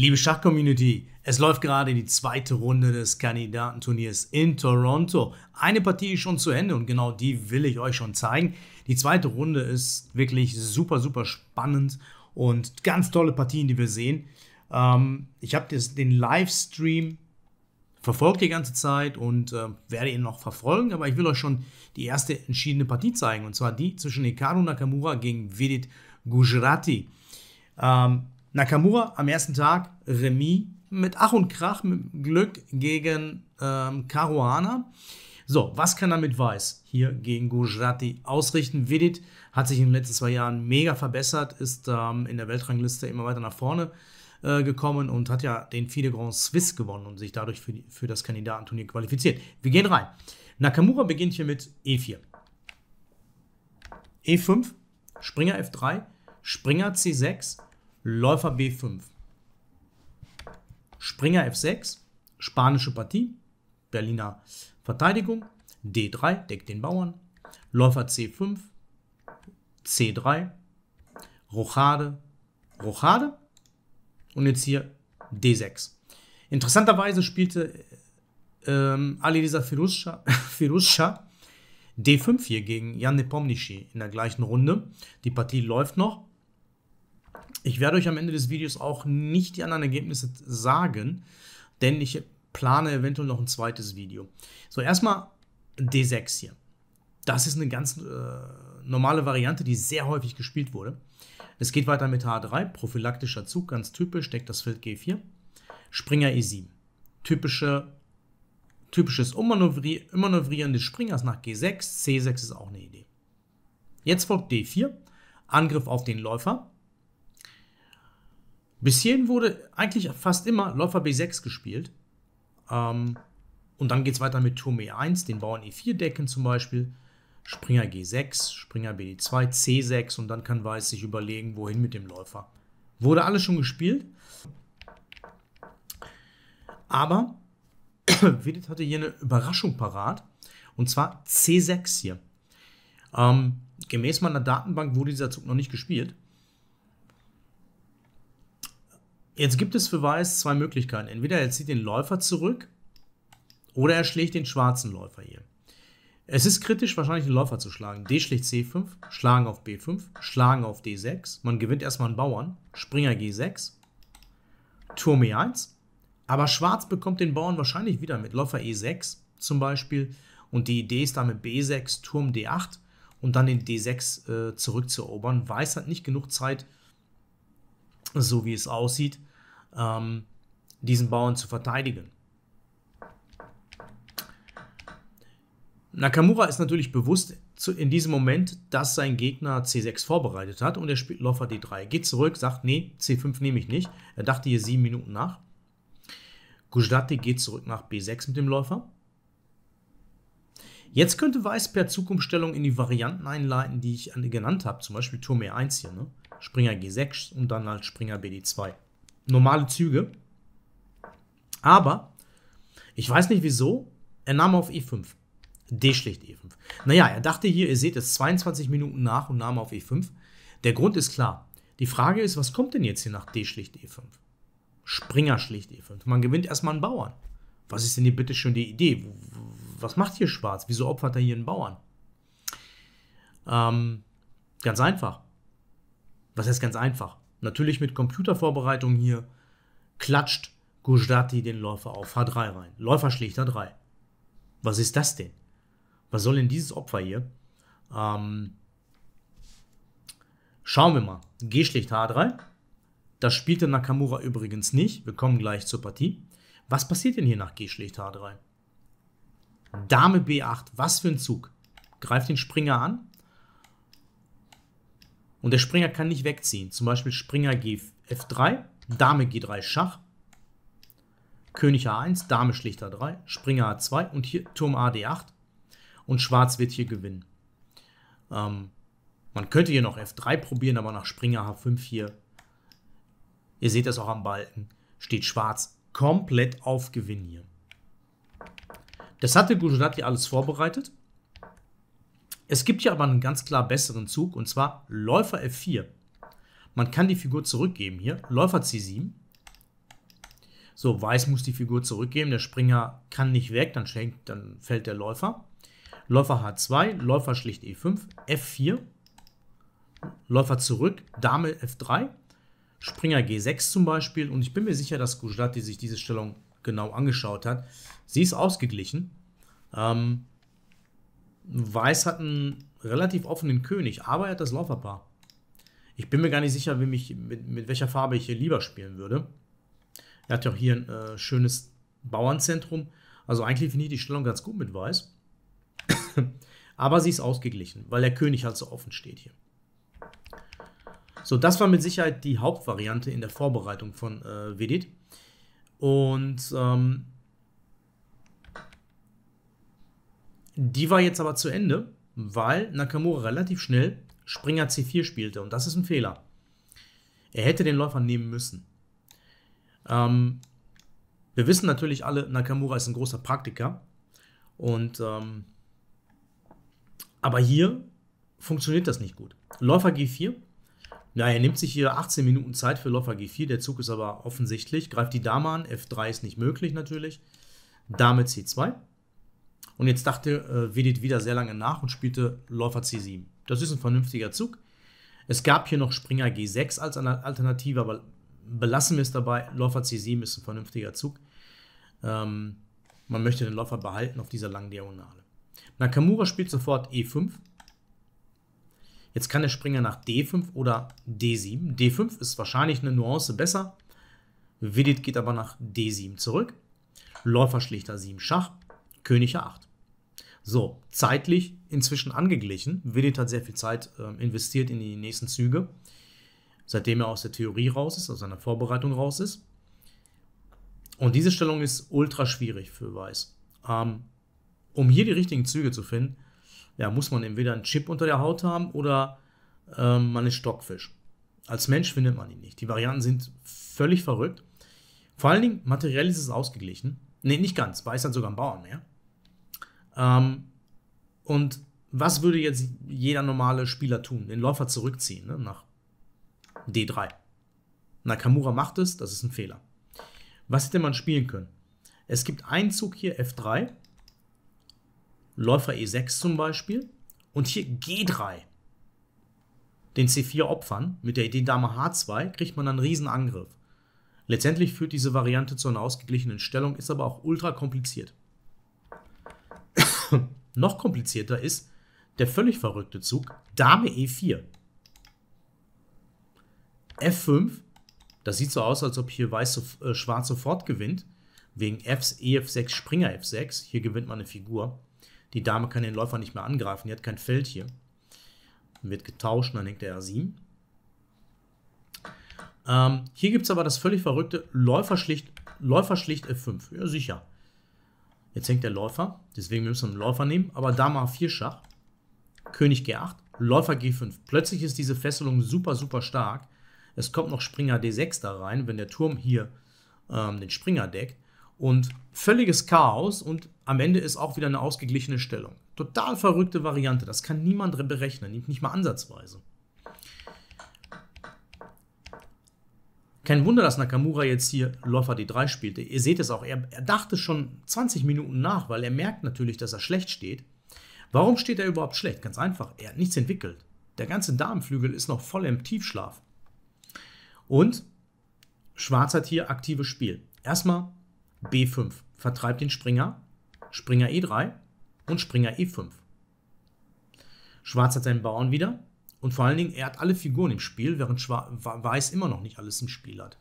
Liebe Schachcommunity, es läuft gerade die zweite Runde des Kandidatenturniers in Toronto. Eine Partie ist schon zu Ende und genau die will ich euch schon zeigen. Die zweite Runde ist wirklich super, super spannend und ganz tolle Partien, die wir sehen. Ähm, ich habe den Livestream verfolgt die ganze Zeit und äh, werde ihn noch verfolgen, aber ich will euch schon die erste entschiedene Partie zeigen und zwar die zwischen Hikaru Nakamura gegen Vidit Gujarati. Ähm, Nakamura am ersten Tag Remis mit Ach und Krach, mit Glück gegen ähm, Caruana. So, was kann er mit Weiß hier gegen Gujarati ausrichten? Vidit hat sich in den letzten zwei Jahren mega verbessert, ist ähm, in der Weltrangliste immer weiter nach vorne äh, gekommen und hat ja den FIDE Grand Swiss gewonnen und sich dadurch für, die, für das Kandidatenturnier qualifiziert. Wir gehen rein. Nakamura beginnt hier mit E4. E5, Springer F3, Springer C6, Läufer B5. Springer F6, spanische Partie, Berliner Verteidigung, D3, deckt den Bauern, Läufer C5, C3, Rochade, Rochade und jetzt hier D6. Interessanterweise spielte ähm, Ali dieser Firuscha, D5 hier gegen Jan Nepomniachtchi in der gleichen Runde. Die Partie läuft noch. Ich werde euch am Ende des Videos auch nicht die anderen Ergebnisse sagen, denn ich plane eventuell noch ein zweites Video. So, erstmal D6 hier. Das ist eine ganz äh, normale Variante, die sehr häufig gespielt wurde. Es geht weiter mit H3, prophylaktischer Zug, ganz typisch, deckt das Feld G4. Springer E7. Typische, typisches Ummanövrieren des Springers nach G6. C6 ist auch eine Idee. Jetzt folgt D4, Angriff auf den Läufer. Bis hierhin wurde eigentlich fast immer Läufer B6 gespielt. Ähm, und dann geht es weiter mit Turm E1, den Bauern E4 decken zum Beispiel. Springer G6, Springer BD2, C6 und dann kann Weiß sich überlegen, wohin mit dem Läufer. Wurde alles schon gespielt. Aber Wittet hatte hier eine Überraschung parat. Und zwar C6 hier. Ähm, gemäß meiner Datenbank wurde dieser Zug noch nicht gespielt. Jetzt gibt es für Weiß zwei Möglichkeiten. Entweder er zieht den Läufer zurück oder er schlägt den schwarzen Läufer hier. Es ist kritisch, wahrscheinlich den Läufer zu schlagen. D schlägt C5, schlagen auf B5, schlagen auf D6. Man gewinnt erstmal einen Bauern. Springer G6, Turm E1. Aber Schwarz bekommt den Bauern wahrscheinlich wieder mit Läufer E6 zum Beispiel. Und die Idee ist damit B6, Turm D8 und dann den D6 äh, zurückzuerobern. Weiß hat nicht genug Zeit, so wie es aussieht, ähm, diesen Bauern zu verteidigen. Nakamura ist natürlich bewusst in diesem Moment, dass sein Gegner C6 vorbereitet hat und er spielt Läufer D3. Geht zurück, sagt, nee, C5 nehme ich nicht. Er dachte hier sieben Minuten nach. Gujdati geht zurück nach B6 mit dem Läufer. Jetzt könnte Weiß per Zukunftsstellung in die Varianten einleiten, die ich genannt habe. Zum Beispiel Turm E1 hier, ne? Springer G6 und dann halt Springer BD2 normale Züge. Aber ich weiß nicht wieso, er nahm auf E5. D schlicht E5. Naja, er dachte hier, ihr seht es 22 Minuten nach und nahm auf E5. Der Grund ist klar. Die Frage ist, was kommt denn jetzt hier nach D schlicht E5? Springer schlicht E5. Man gewinnt erstmal einen Bauern. Was ist denn hier bitte schon die Idee? Was macht hier Schwarz? Wieso opfert er hier einen Bauern? Ähm, ganz einfach. Was heißt ganz einfach? natürlich mit Computervorbereitung hier, klatscht Gujdati den Läufer auf H3 rein. Läufer schlägt H3. Was ist das denn? Was soll denn dieses Opfer hier? Ähm, schauen wir mal. G schlägt H3. Das spielte Nakamura übrigens nicht. Wir kommen gleich zur Partie. Was passiert denn hier nach G schlägt H3? Dame B8. Was für ein Zug. Greift den Springer an. Und der Springer kann nicht wegziehen. Zum Beispiel Springer G F3, Dame G3 Schach, König A1, Dame schlicht A3, Springer A2 und hier Turm A D8. Und Schwarz wird hier gewinnen. Ähm, man könnte hier noch F3 probieren, aber nach Springer H5 hier, ihr seht das auch am Balken, steht Schwarz komplett auf Gewinn hier. Das hatte Gujarati alles vorbereitet. Es gibt hier aber einen ganz klar besseren Zug und zwar Läufer F4. Man kann die Figur zurückgeben hier. Läufer C7. So, Weiß muss die Figur zurückgeben. Der Springer kann nicht weg, dann, schenkt, dann fällt der Läufer. Läufer H2, Läufer schlicht E5, F4. Läufer zurück, Dame F3, Springer G6 zum Beispiel. Und ich bin mir sicher, dass Gujarati sich diese Stellung genau angeschaut hat. Sie ist ausgeglichen. Ähm, Weiß hat einen relativ offenen König, aber er hat das Lauferpaar. Ich bin mir gar nicht sicher, mich, mit, mit, welcher Farbe ich hier lieber spielen würde. Er hat ja auch hier ein äh, schönes Bauernzentrum. Also eigentlich finde ich die Stellung ganz gut mit Weiß. aber sie ist ausgeglichen, weil der König halt so offen steht hier. So, das war mit Sicherheit die Hauptvariante in der Vorbereitung von äh, Vedit. Und ähm, Die war jetzt aber zu Ende, weil Nakamura relativ schnell Springer C4 spielte. Und das ist ein Fehler. Er hätte den Läufer nehmen müssen. Ähm, wir wissen natürlich alle, Nakamura ist ein großer Praktiker. Und ähm, aber hier funktioniert das nicht gut. Läufer G4. Ja, er nimmt sich hier 18 Minuten Zeit für Läufer G4. Der Zug ist aber offensichtlich. Greift die Dame an. F3 ist nicht möglich natürlich. Dame C2. Und jetzt dachte äh, Vedit wieder sehr lange nach und spielte Läufer C7. Das ist ein vernünftiger Zug. Es gab hier noch Springer G6 als Alternative, aber belassen wir es dabei. Läufer C7 ist ein vernünftiger Zug. Ähm, man möchte den Läufer behalten auf dieser langen Diagonale. Nakamura spielt sofort E5. Jetzt kann der Springer nach D5 oder D7. D5 ist wahrscheinlich eine Nuance besser. Willit geht aber nach D7 zurück. Läufer schlichter 7 Schach, König A8. So, zeitlich inzwischen angeglichen. Willit hat sehr viel Zeit äh, investiert in die nächsten Züge, seitdem er aus der Theorie raus ist, aus seiner Vorbereitung raus ist. Und diese Stellung ist ultra schwierig für Weiß. Ähm, um hier die richtigen Züge zu finden, ja, muss man entweder einen Chip unter der Haut haben oder ähm, man ist Stockfisch. Als Mensch findet man ihn nicht. Die Varianten sind völlig verrückt. Vor allen Dingen materiell ist es ausgeglichen. Ne, nicht ganz. Weiß hat sogar einen Bauern mehr. Ähm, und was würde jetzt jeder normale Spieler tun? Den Läufer zurückziehen ne? nach D3. Nakamura macht es, das ist ein Fehler. Was hätte man spielen können? Es gibt einen Zug hier, F3, Läufer E6 zum Beispiel, und hier G3. Den C4 opfern, mit der Idee Dame H2 kriegt man einen riesen Angriff. Letztendlich führt diese Variante zu einer ausgeglichenen Stellung, ist aber auch ultra kompliziert. noch komplizierter ist der völlig verrückte Zug Dame E4. F5, das sieht so aus, als ob hier Weiß äh, Schwarz sofort gewinnt, wegen Fs, EF6, Springer F6. Hier gewinnt man eine Figur. Die Dame kann den Läufer nicht mehr angreifen, die hat kein Feld hier. Wird getauscht, dann hängt der a 7 Ähm, hier gibt es aber das völlig verrückte Läufer schlicht, Läufer schlicht F5. Ja, sicher. Jetzt hängt der Läufer, deswegen müssen wir einen Läufer nehmen, aber Dame A4 Schach, König G8, Läufer G5. Plötzlich ist diese Fesselung super, super stark. Es kommt noch Springer D6 da rein, wenn der Turm hier ähm, den Springer deckt. Und völliges Chaos und am Ende ist auch wieder eine ausgeglichene Stellung. Total verrückte Variante, das kann niemand berechnen, nicht mal ansatzweise. Kein Wunder, dass Nakamura jetzt hier Läufer D3 spielte. Ihr seht es auch, er, er, dachte schon 20 Minuten nach, weil er merkt natürlich, dass er schlecht steht. Warum steht er überhaupt schlecht? Ganz einfach, er hat nichts entwickelt. Der ganze Damenflügel ist noch voll im Tiefschlaf. Und Schwarz hat hier aktives Spiel. Erstmal B5, vertreibt den Springer, Springer E3 und Springer E5. Schwarz hat seinen Bauern wieder, und vor allen Dingen, er hat alle Figuren im Spiel, während Schwa Weiß immer noch nicht alles im Spiel hat.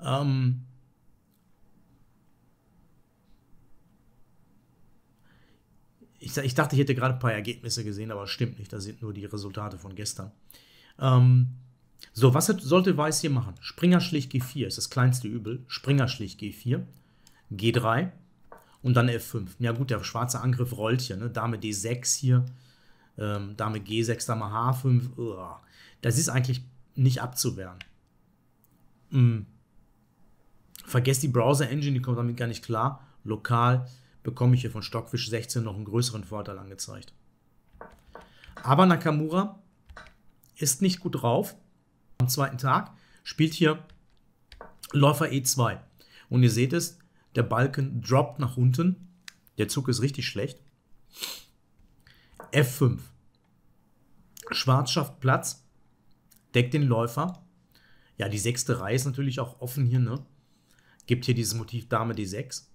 Ähm ich, ich, dachte, ich hätte gerade ein paar Ergebnisse gesehen, aber stimmt nicht. Das sind nur die Resultate von gestern. Ähm so, was sollte Weiß hier machen? Springerschlich G4 ist das kleinste Übel. Springerschlich G4, G3 und dann F5. Ja gut, der schwarze Angriff rollt hier. Ne? Dame D6 hier ähm, Dame G6, Dame H5, uah, das ist eigentlich nicht abzuwehren. Mhm. Vergesst die Browser Engine, die kommt damit gar nicht klar. Lokal bekomme ich hier von Stockfish 16 noch einen größeren Vorteil angezeigt. Aber Nakamura ist nicht gut drauf. Am zweiten Tag spielt hier Läufer E2. Und ihr seht es, der Balken droppt nach unten. Der Zug ist richtig schlecht. F5. Schwarz schafft Platz, deckt den Läufer. Ja, die sechste Reihe ist natürlich auch offen hier, ne? Gibt hier dieses Motiv Dame D6.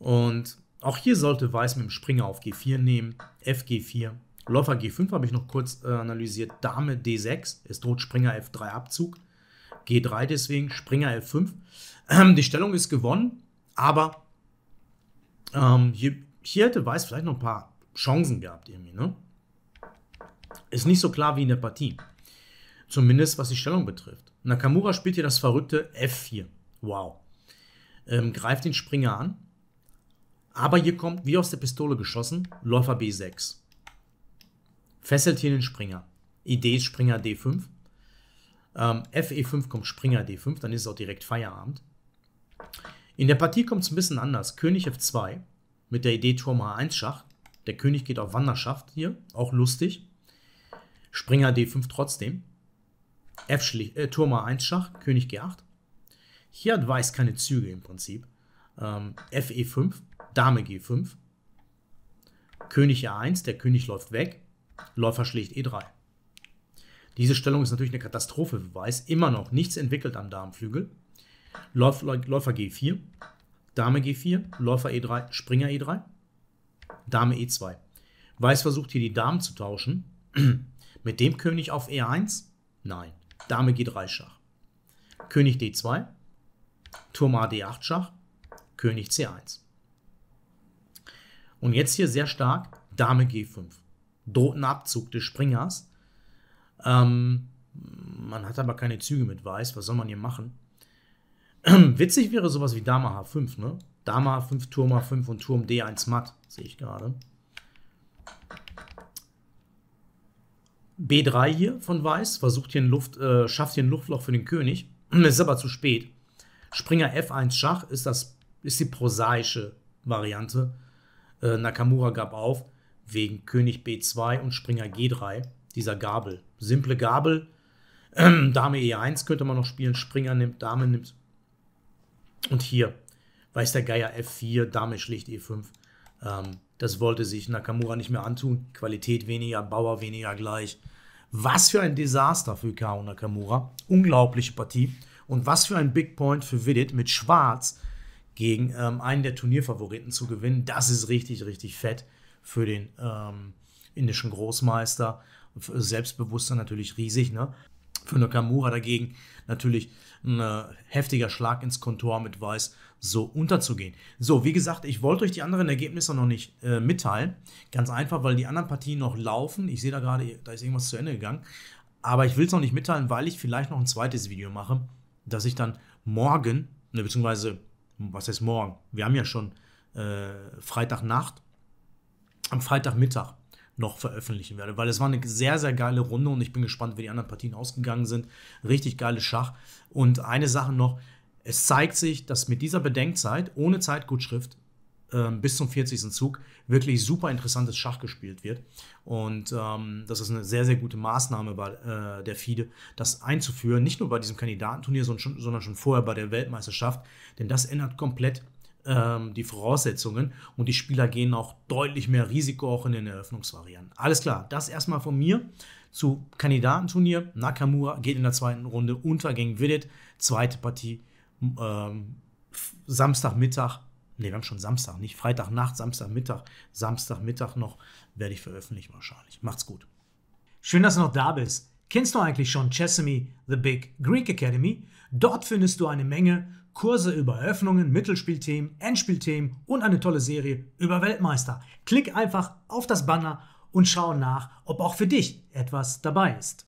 Und auch hier sollte Weiß mit dem Springer auf G4 nehmen, FG4. Läufer G5 habe ich noch kurz äh, analysiert, Dame D6, es droht Springer F3 Abzug, G3 deswegen, Springer F5. Ähm, die Stellung ist gewonnen, aber ähm, hier, hier hätte Weiß vielleicht noch ein paar Chancen gehabt irgendwie, ne? Ist nicht so klar wie in der Partie. Zumindest was die Stellung betrifft. Nakamura spielt hier das verrückte F4. Wow. Ähm, greift den Springer an. Aber hier kommt, wie aus der Pistole geschossen, Läufer B6. Fesselt hier den Springer. Idee ist Springer D5. Ähm, FE5 kommt Springer D5, dann ist es auch direkt Feierabend. In der Partie kommt es ein bisschen anders. König F2 mit der Idee Turm H1 Schach. Der König geht auf Wanderschaft hier, auch lustig. Springer D5 trotzdem. F äh, Turm A1 Schach, König G8. Hier hat Weiß keine Züge im Prinzip. Ähm, FE5, Dame G5. König A1, der König läuft weg. Läufer schlägt E3. Diese Stellung ist natürlich eine Katastrophe für Weiß. Immer noch nichts entwickelt am Damenflügel. Läufer G4, Dame G4, Läufer E3, Springer E3. Dame E2. Weiß versucht hier die Damen zu tauschen. Mit dem König auf E1? Nein. Dame G3 Schach. König D2. Turm ad 8 Schach. König C1. Und jetzt hier sehr stark Dame G5. Droht Abzug des Springers. Ähm, man hat aber keine Züge mit Weiß. Was soll man hier machen? Witzig wäre sowas wie Dame H5, ne? Dama 5, Turm A5 und Turm D1 matt, sehe ich gerade. B3 hier von Weiß, versucht hier ein Luft, äh, schafft hier ein Luftloch für den König. ist aber zu spät. Springer F1 Schach ist, das, ist die prosaische Variante. Äh, Nakamura gab auf wegen König B2 und Springer G3, dieser Gabel. Simple Gabel. Dame E1 könnte man noch spielen. Springer nimmt, Dame nimmt. Und hier weiß der Geier F4, Dame schlicht E5. Ähm, das wollte sich Nakamura nicht mehr antun. Qualität weniger, Bauer weniger gleich. Was für ein Desaster für K.O. Nakamura. Unglaubliche Partie. Und was für ein Big Point für Widdit mit Schwarz gegen ähm, einen der Turnierfavoriten zu gewinnen. Das ist richtig, richtig fett für den ähm, indischen Großmeister. Selbstbewusstsein natürlich riesig. Ne? Für Nakamura dagegen natürlich ein äh, heftiger Schlag ins Kontor mit Weiß, so unterzugehen. So, wie gesagt, ich wollte euch die anderen Ergebnisse noch nicht äh, mitteilen. Ganz einfach, weil die anderen Partien noch laufen. Ich sehe da gerade, da ist irgendwas zu Ende gegangen. Aber ich will es noch nicht mitteilen, weil ich vielleicht noch ein zweites Video mache, dass ich dann morgen, ne, beziehungsweise, was heißt morgen? Wir haben ja schon äh, Freitagnacht, am Freitagmittag noch veröffentlichen werde, weil es war eine sehr, sehr geile Runde und ich bin gespannt, wie die anderen Partien ausgegangen sind. Richtig geiles Schach. Und eine Sache noch, es zeigt sich, dass mit dieser Bedenkzeit, ohne Zeitgutschrift, ähm, bis zum 40. Zug wirklich super interessantes Schach gespielt wird. Und ähm, das ist eine sehr, sehr gute Maßnahme bei äh, der FIDE, das einzuführen. Nicht nur bei diesem Kandidatenturnier, sondern schon, sondern schon vorher bei der Weltmeisterschaft. Denn das ändert komplett die ähm, die Voraussetzungen und die Spieler gehen auch deutlich mehr Risiko auch in den Eröffnungsvarianten. Alles klar, das erstmal von mir zu Kandidatenturnier. Nakamura geht in der zweiten Runde unter gegen Widdit. Zweite Partie ähm, Samstagmittag. Ne, wir haben schon Samstag, nicht Freitagnacht, Samstagmittag. Samstagmittag noch werde ich veröffentlichen wahrscheinlich. Macht's gut. Schön, dass du noch da bist. Kennst du eigentlich schon Chessamy The Big Greek Academy? Dort findest du eine Menge Kurse über Eröffnungen, Mittelspielthemen, Endspielthemen und eine tolle Serie über Weltmeister. Klick einfach auf das Banner und schau nach, ob auch für dich etwas dabei ist.